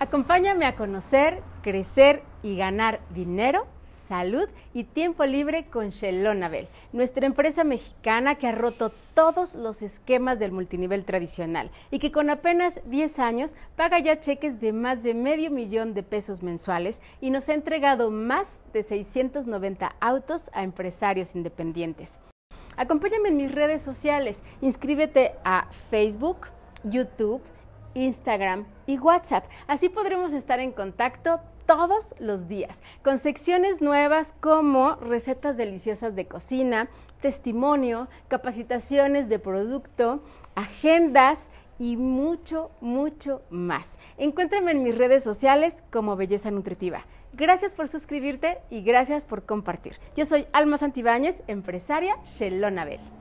Acompáñame a conocer, crecer y ganar dinero, salud y tiempo libre con shellonabel nuestra empresa mexicana que ha roto todos los esquemas del multinivel tradicional y que con apenas 10 años paga ya cheques de más de medio millón de pesos mensuales y nos ha entregado más de 690 autos a empresarios independientes. Acompáñame en mis redes sociales, inscríbete a Facebook, YouTube, Instagram y WhatsApp. Así podremos estar en contacto todos los días, con secciones nuevas como recetas deliciosas de cocina, testimonio, capacitaciones de producto, agendas y mucho, mucho más. Encuéntrame en mis redes sociales como Belleza Nutritiva. Gracias por suscribirte y gracias por compartir. Yo soy Alma Santibáñez, empresaria Bell.